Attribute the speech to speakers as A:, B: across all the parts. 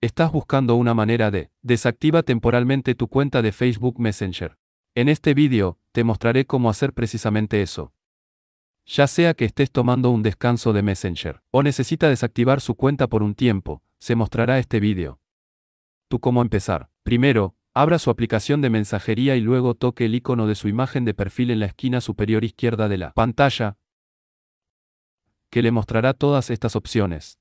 A: estás buscando una manera de desactiva temporalmente tu cuenta de Facebook Messenger. En este vídeo, te mostraré cómo hacer precisamente eso. Ya sea que estés tomando un descanso de Messenger o necesita desactivar su cuenta por un tiempo, se mostrará este vídeo. Tú cómo empezar. Primero, abra su aplicación de mensajería y luego toque el icono de su imagen de perfil en la esquina superior izquierda de la pantalla, que le mostrará todas estas opciones.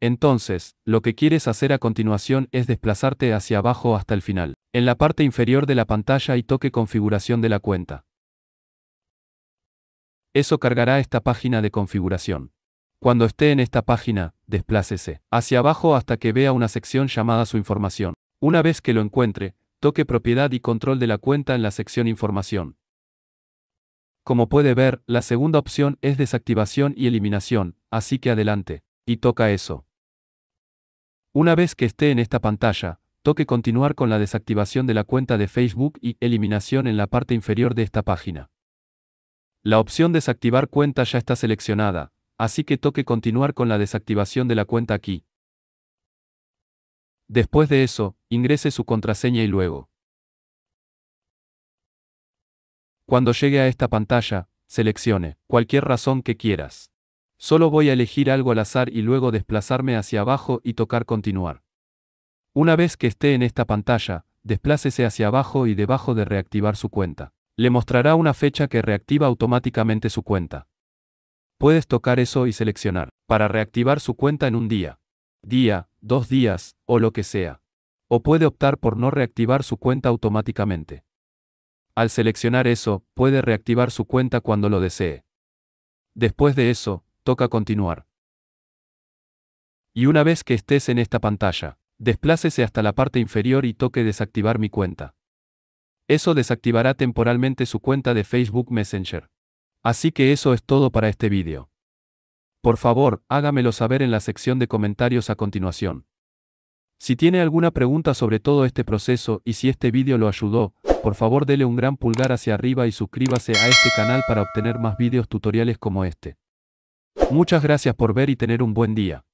A: Entonces, lo que quieres hacer a continuación es desplazarte hacia abajo hasta el final. En la parte inferior de la pantalla y toque configuración de la cuenta. Eso cargará esta página de configuración. Cuando esté en esta página, desplácese hacia abajo hasta que vea una sección llamada su información. Una vez que lo encuentre, toque propiedad y control de la cuenta en la sección información. Como puede ver, la segunda opción es desactivación y eliminación, así que adelante y toca eso. Una vez que esté en esta pantalla, toque continuar con la desactivación de la cuenta de Facebook y eliminación en la parte inferior de esta página. La opción desactivar cuenta ya está seleccionada, así que toque continuar con la desactivación de la cuenta aquí. Después de eso, ingrese su contraseña y luego. Cuando llegue a esta pantalla, seleccione cualquier razón que quieras. Solo voy a elegir algo al azar y luego desplazarme hacia abajo y tocar continuar. Una vez que esté en esta pantalla, desplácese hacia abajo y debajo de reactivar su cuenta. Le mostrará una fecha que reactiva automáticamente su cuenta. Puedes tocar eso y seleccionar, para reactivar su cuenta en un día, día, dos días, o lo que sea. O puede optar por no reactivar su cuenta automáticamente. Al seleccionar eso, puede reactivar su cuenta cuando lo desee. Después de eso, toca continuar. Y una vez que estés en esta pantalla, desplácese hasta la parte inferior y toque desactivar mi cuenta. Eso desactivará temporalmente su cuenta de Facebook Messenger. Así que eso es todo para este vídeo. Por favor, hágamelo saber en la sección de comentarios a continuación. Si tiene alguna pregunta sobre todo este proceso y si este vídeo lo ayudó, por favor dele un gran pulgar hacia arriba y suscríbase a este canal para obtener más vídeos tutoriales como este. Muchas gracias por ver y tener un buen día.